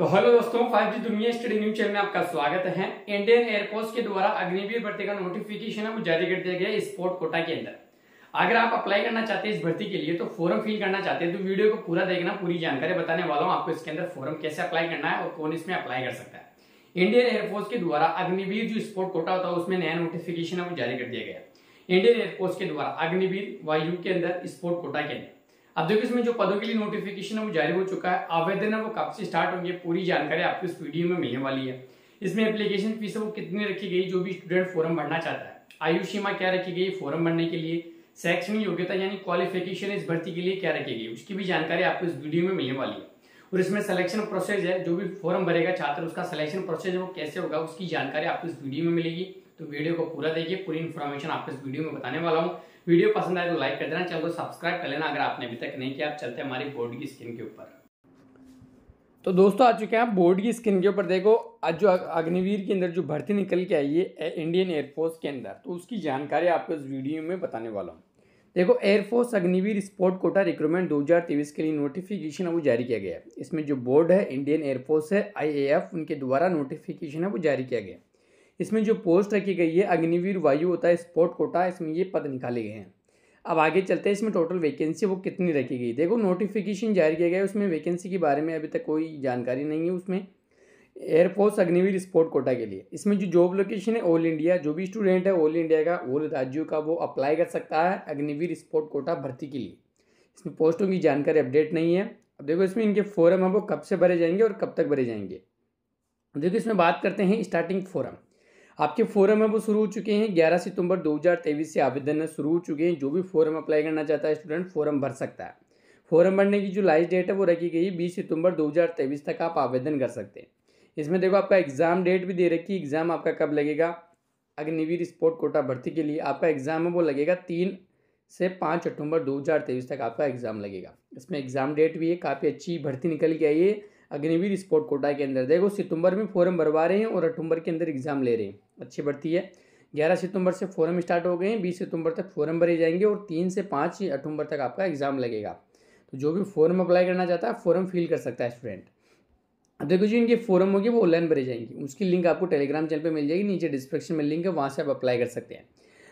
तो हेलो दोस्तों 5G दुनिया स्टडी न्यूज चैनल में आपका स्वागत है इंडियन एयरफोर्स के द्वारा अग्निवीर भर्ती का नोटिफिकेशन है वो जारी कर दिया गया स्पोर्ट कोटा के अंदर अगर आप अप्लाई करना चाहते हैं इस भर्ती के लिए तो फॉर्म फिल करना चाहते हैं तो वीडियो को पूरा देखना पूरी जानकारी बताने वाला हूँ आपको इसके अंदर फॉर्म कैसे अप्लाई करना है और कौन इसमें अप्लाई कर सकता है इंडियन एयरफोर्स के द्वारा अग्निवीर जो स्पोर्ट कोटा होता है उसमें नया नोटिफिकेशन है वो जारी कर दिया गया इंडियन एयरफोर्स के द्वारा अग्निवीर वायु के अंदर स्पोर्ट कोटा के अंदर अब देखो इसमें जो पदों के लिए नोटिफिकेशन है वो जारी हो चुका है आवेदन है वो कब से स्टार्ट होंगे पूरी जानकारी आपको इस वीडियो में मिलने वाली है इसमें एप्लीकेशन फीस वो कितनी रखी गई जो भी स्टूडेंट फॉर्म भरना चाहता है आयु सीमा क्या रखी गई फॉर्म भरने के लिए शैक्षणिक योग्यता यानी क्वालिफिकेशन इस भर्ती के लिए क्या रखी गई उसकी भी जानकारी आपको इस वीडियो में मिलने वाली है और इसमें सिलेक्शन प्रोसेस है जो भी फॉर्म भरेगा छात्र उसका सिलेक्शन प्रोसेस है वो कैसे होगा उसकी जानकारी आपको इस वीडियो में मिलेगी तो वीडियो को पूरा देखिए पूरी इन्फॉर्मेशन आपको इस वीडियो में बताने वाला हूँ वीडियो पसंद आए तो लाइक कर देना चैनल को सब्सक्राइब कर लेना अगर आपने अभी तक नहीं किया आप चलते हमारी बोर्ड की स्क्रीन के ऊपर तो दोस्तों आ चुके हैं आप बोर्ड की स्क्रीन के ऊपर देखो आज जो अग्निवीर के अंदर जो भर्ती निकल के आई है इंडियन एयरफोर्स के अंदर तो उसकी जानकारी आपको इस वीडियो में बताने वाला हूँ देखो air force Agniveer sport quota recruitment 2023 के लिए नोटिफिकेशन है वो जारी किया गया है इसमें जो बोर्ड है इंडियन एयरफोर्स है आईएएफ उनके द्वारा नोटिफिकेशन है वो जारी किया गया इसमें जो पोस्ट रखी गई है अग्निवीर वायु होता है स्पोर्ट कोटा इसमें ये पद निकाले गए हैं अब आगे चलते हैं इसमें टोटल वैकेंसी वो कितनी रखी गई देखो नोटिफिकेशन जारी किया गया है उसमें वैकेंसी के बारे में अभी तक कोई जानकारी नहीं है उसमें एयरफोर्स अग्निवीर स्पोर्ट कोटा के लिए इसमें जो जॉब लोकेशन है ऑल इंडिया जो भी स्टूडेंट है ऑल इंडिया का ऑल राज्यों का वो अप्लाई कर सकता है अग्निवीर स्पोर्ट कोटा भर्ती के लिए इसमें पोस्टों की जानकारी अपडेट नहीं है अब देखो इसमें इनके फॉरम है वो कब से भरे जाएंगे और कब तक भरे जाएंगे देखो इसमें बात करते हैं स्टार्टिंग फॉरम आपके फॉर्म है वो शुरू हो चुके हैं 11 सितंबर 2023 से आवेदन शुरू हो चुके हैं जो भी फॉर्म अप्लाई करना चाहता है स्टूडेंट फॉर्म भर सकता है फॉर्म भरने की जो लास्ट डेट है वो रखी गई बीस सितंबर 2023 तक आप आवेदन कर सकते हैं इसमें देखो आपका एग्ज़ाम डेट भी दे रखी है एग्ज़ाम आपका कब लगेगा अग्निवीर स्पोर्ट कोटा भर्ती के लिए आपका एग्ज़ाम है वो लगेगा तीन से पाँच अक्टूबर तेईस तक आपका एग्ज़ाम लगेगा इसमें एग्ज़ाम डेट भी है काफ़ी अच्छी भर्ती निकल के आई है अग्निवीर स्पोर्ट कोटा के अंदर देखो सितंबर में फॉर्म भरवा रहे हैं और अक्टूबर के अंदर एग्जाम ले रहे हैं अच्छी बढ़ती है ग्यारह सितंबर से फॉर्म स्टार्ट हो गए हैं बीस सितंबर तक फॉर्म भरे जाएंगे और तीन से पाँच अक्टूबर तक आपका एग्जाम लगेगा तो जो भी फॉर्म अप्लाई करना चाहता है फॉर्म फिल कर सकता है स्टूडेंट अब देखो जी इनके फॉर्म होगी वो ऑनलाइन भरे जाएंगे उसकी लिंक आपको टेलीग्राम चैनल पर मिल जाएगी नीचे डिस्क्रिप्शन में लिंक है वहाँ से आप अप्लाई कर सकते हैं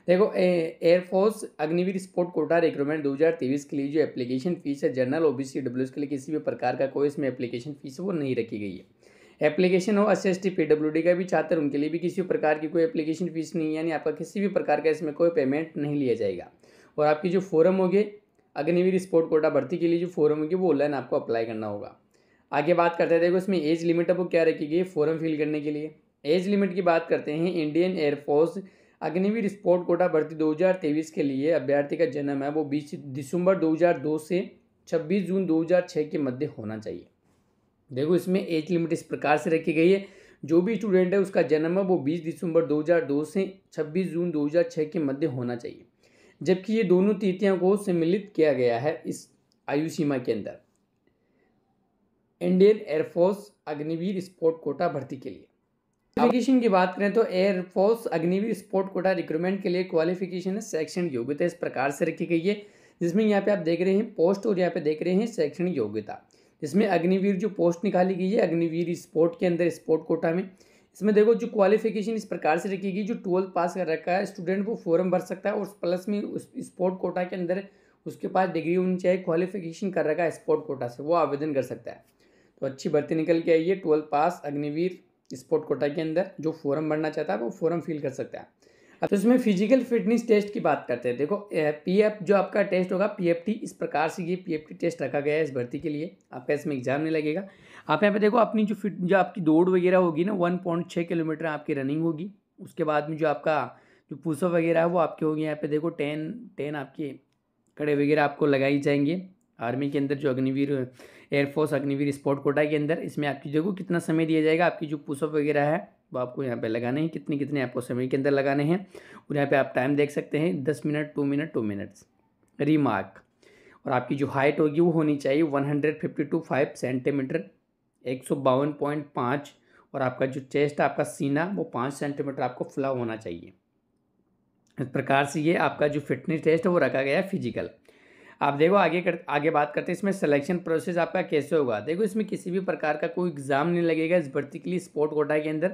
देखो air force Agniveer sport quota recruitment 2023 के लिए जो एप्लीकेशन फीस है जनरल ओबीसी डब्ल्यू के लिए किसी भी प्रकार का कोई इसमें एप्लीकेशन फीस वो नहीं रखी गई है एप्लीकेशन हो एस एस टी का भी छात्र उनके लिए भी किसी प्रकार की कोई एप्लीकेशन फीस नहीं है यानी आपका किसी भी प्रकार का इसमें कोई पेमेंट नहीं लिया जाएगा और आपकी जो फॉरम होगी अग्निवीर स्पोर्ट कोटा भर्ती के लिए जो फॉरम होगी वो ऑनलाइन आपको अप्लाई करना होगा आगे बात करते हैं देखो इसमें एज लिमिट वो क्या रखी गई है फॉरम फिल करने के लिए एज लिमिट की बात करते हैं Indian air force Agniveer sport quota भर्ती 2023 के लिए अभ्यर्थी का जन्म है वो 20 दिसंबर 2002 से 26 जून 2006 के मध्य होना चाहिए देखो इसमें एज लिमिट इस प्रकार से रखी गई है जो भी स्टूडेंट है उसका जन्म है वो 20 दिसंबर 2002 से 26 जून 2006 के मध्य होना चाहिए जबकि ये दोनों तिथियों को सम्मिलित किया गया है इस आयु सीमा के अंदर Indian air force Agniveer sport quota भर्ती के लिए क्वालिफिकेशन की बात करें तो air force Agniveer sport quota recruitment के लिए क्वालिफिकेशन है शैक्षणिक योग्यता इस प्रकार से रखी गई है जिसमें यहाँ पे आप देख रहे हैं पोस्ट और यहाँ पे देख रहे हैं शैक्षणिक योग्यता जिसमें अग्निवीर जो पोस्ट निकाली गई है अग्निवीर स्पोर्ट के अंदर स्पोर्ट कोटा में इसमें देखो जो क्वालिफिकेशन इस प्रकार से रखी गई जो ट्वेल्थ पास कर रखा है स्टूडेंट वो फॉर्म भर सकता है और प्लस में उस स्पोर्ट कोटा के अंदर उसके पास डिग्री होनी चाहिए क्वालिफिकेशन कर रखा है स्पोर्ट कोटा से वो आवेदन कर सकता है तो अच्छी भर्ती निकल के आई है twelfth pass Agniveer sport quota के अंदर जो फॉरम भरना चाहता है वो फॉरम फिल कर सकता है अब तो इसमें फिजिकल फिटनेस टेस्ट की बात करते हैं देखो पीएफ जो आपका टेस्ट होगा पीएफटी इस प्रकार से ये पीएफटी टेस्ट रखा गया है इस भर्ती के लिए आपका इसमें एग्जाम नहीं लगेगा आप यहाँ पे देखो अपनी जो फिट जो आपकी दौड़ वगैरह होगी ना वन पॉइंट छः किलोमीटर आपकी रनिंग होगी उसके बाद में जो आपका जो पुसअप वगैरह है वो आपके होगी यहाँ पे देखो टेन टेन आपके कड़े वगैरह आपको लगाई जाएंगे आर्मी के अंदर जो Agniveer air force Agniveer sport quota के अंदर इसमें आपकी जगह कितना समय दिया जाएगा आपकी जो पुशअप वगैरह है वो आपको यहाँ पे लगाने हैं कितने कितने आपको समय के अंदर लगाने हैं और यहाँ पे आप टाइम देख सकते हैं दस minute to minute to minutes remark और आपकी जो हाइट होगी वो होनी चाहिए one hundred fifty two five centimetre एक सौ बावन पॉइंट पाँच और आपका जो चेस्ट आपका सीना वो पाँच सेंटीमीटर आपको फुला होना चाहिए इस प्रकार से ये आपका जो फिटनेस टेस्ट है वो रखा गया है फिजिकल आप देखो आगे कर आगे बात करते हैं इसमें सिलेक्शन प्रोसेस आपका कैसे होगा देखो इसमें किसी भी प्रकार का कोई एग्ज़ाम नहीं लगेगा इस भर्ती के लिए स्पोर्ट कोटा के अंदर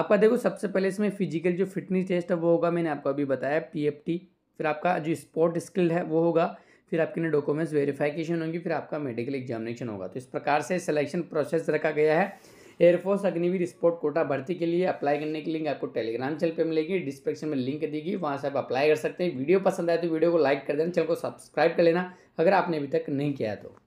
आपका देखो सबसे पहले इसमें फिजिकल जो फिटनेस टेस्ट है वो होगा मैंने आपको अभी बताया पी फिर आपका जो स्पोर्ट स्किल है वो होगा फिर आपके लिए डॉक्यूमेंट्स वेरीफिकेशन होंगी फिर आपका मेडिकल एग्जामिनेशन होगा तो इस प्रकार से सिलेक्शन प्रोसेस रखा गया है एयरफोर्स अग्निवीर स्पोर्ट कोटा भर्ती के लिए अप्लाई करने के लिंक आपको टेलीग्राम चैनल पर मिलेगी डिस्क्रिप्शन में लिंक देगी वहाँ से आप अप्लाई कर सकते हैं वीडियो पसंद आए तो वीडियो को लाइक कर देना चैनल को सब्सक्राइब कर लेना अगर आपने अभी तक नहीं किया तो